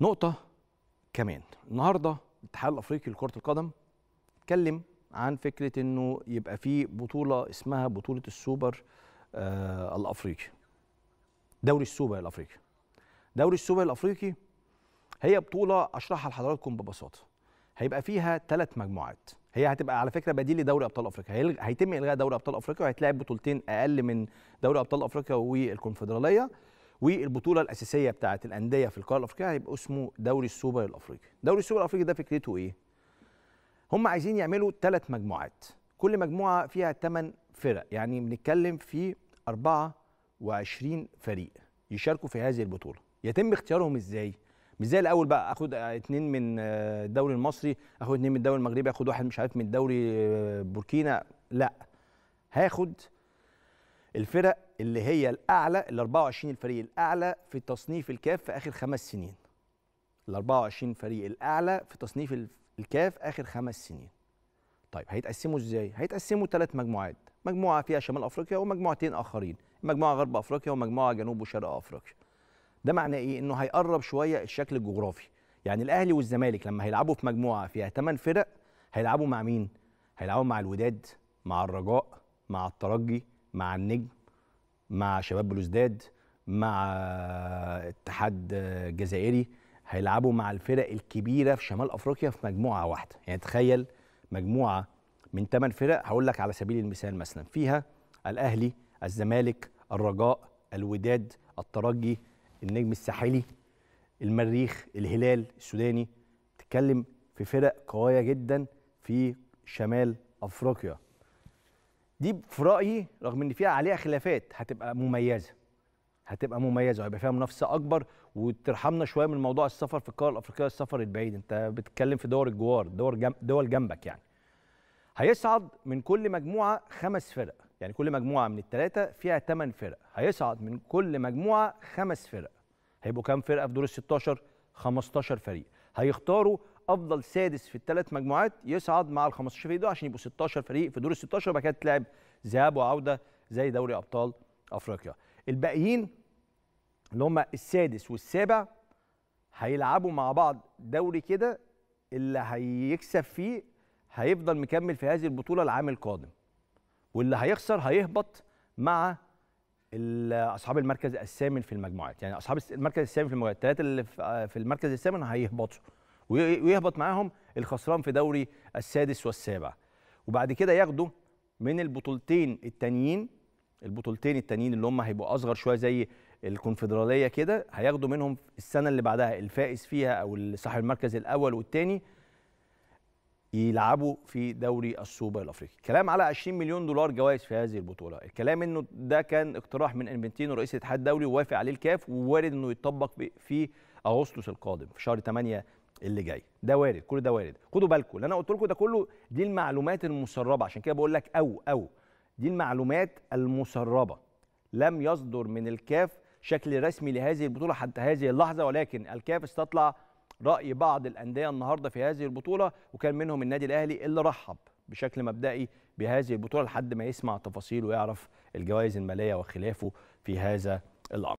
نقطة كمان النهاردة الاتحاد الأفريقي لكرة القدم اتكلم عن فكرة إنه يبقى في بطولة اسمها بطولة السوبر آه الأفريقي دوري السوبر الأفريقي دوري السوبر الأفريقي هي بطولة أشرحها لحضراتكم ببساطة هيبقى فيها ثلاث مجموعات هي هتبقى على فكره بديل لدوري ابطال افريقيا هيلغ... هيتم الغاء دوري ابطال افريقيا وهيتلعب بطولتين اقل من دوري ابطال افريقيا والكونفدراليه والبطوله الاساسيه بتاعه الانديه في القاره الافريقيه هيبقى اسمه دوري السوبر الافريقي دوري السوبر الافريقي ده فكرته ايه هم عايزين يعملوا ثلاث مجموعات كل مجموعه فيها ثمان فرق يعني بنتكلم في 24 فريق يشاركوا في هذه البطوله يتم اختيارهم ازاي مش زي الاول بقى اخد اثنين من الدوري المصري اخد اثنين من الدوري المغربي اخد واحد مش عارف من الدوري آه، بوركينا لا هاخد الفرق اللي هي الاعلى ال 24 الفريق الاعلى في تصنيف الكاف في اخر خمس سنين ال 24 فريق الاعلى في تصنيف الكاف اخر خمس سنين طيب هيتقسموا ازاي هيتقسموا ثلاث مجموعات مجموعه فيها شمال افريقيا ومجموعتين اخرين مجموعه غرب افريقيا ومجموعه جنوب وشرق افريقيا ده معناه ايه انه هيقرب شويه الشكل الجغرافي يعني الاهلي والزمالك لما هيلعبوا في مجموعه فيها ثمان فرق هيلعبوا مع مين هيلعبوا مع الوداد مع الرجاء مع الترجي مع النجم مع شباب بلوزداد مع اتحاد جزائري هيلعبوا مع الفرق الكبيره في شمال افريقيا في مجموعه واحده يعني تخيل مجموعه من ثمان فرق هقول لك على سبيل المثال مثلا فيها الاهلي الزمالك الرجاء الوداد الترجي النجم الساحلي المريخ الهلال السوداني تتكلم في فرق قويه جدا في شمال افريقيا دي في رايي رغم ان فيها عليها خلافات هتبقى مميزه هتبقى مميزه وهيبقى فيها منافسه اكبر وترحمنا شويه من موضوع السفر في القاره الافريقيه السفر البعيد انت بتتكلم في دول الجوار دول جنب دول جنبك يعني هيصعد من كل مجموعه خمس فرق يعني كل مجموعه من الثلاثه فيها ثمان فرق هيصعد من كل مجموعه خمس فرق هيبقوا كام فرقه في دور ال 16 15 فريق هيختاروا افضل سادس في الثلاث مجموعات يصعد مع ال 15 فريق دول عشان يبقوا 16 فريق في دور ال 16 وبعد كده تلعب ذهاب وعوده زي دوري ابطال افريقيا الباقيين اللي هم السادس والسابع هيلعبوا مع بعض دوري كده اللي هيكسب فيه هيفضل مكمل في هذه البطوله العام القادم واللي هيخسر هيهبط مع اصحاب المركز الثامن في المجموعات يعني اصحاب المركز الثامن في المجموعات الثلاثه اللي في المركز الثامن هيهبطوا ويهبط معاهم الخسران في دوري السادس والسابع وبعد كده ياخدوا من البطولتين التانيين البطولتين التانيين اللي هم هيبقوا اصغر شويه زي الكونفدراليه كده هياخدوا منهم السنه اللي بعدها الفائز فيها او صاحب المركز الاول والتاني يلعبوا في دوري السوبر الافريقي كلام على 20 مليون دولار جوائز في هذه البطوله الكلام انه ده كان اقتراح من انفنتينو رئيس الاتحاد الدولي ووافق عليه الكاف ووارد انه يتطبق في اغسطس القادم في شهر 8 اللي جاي ده وارد كل ده وارد خدوا بالكم اللي انا قلت لكم ده كله دي المعلومات المسربه عشان كده بقول لك او او دي المعلومات المسربه لم يصدر من الكاف شكل رسمي لهذه البطوله حتى هذه اللحظه ولكن الكاف استطلع راي بعض الانديه النهارده في هذه البطوله وكان منهم النادي الاهلي اللي رحب بشكل مبدئي بهذه البطوله لحد ما يسمع تفاصيل ويعرف الجوائز الماليه وخلافه في هذا الامر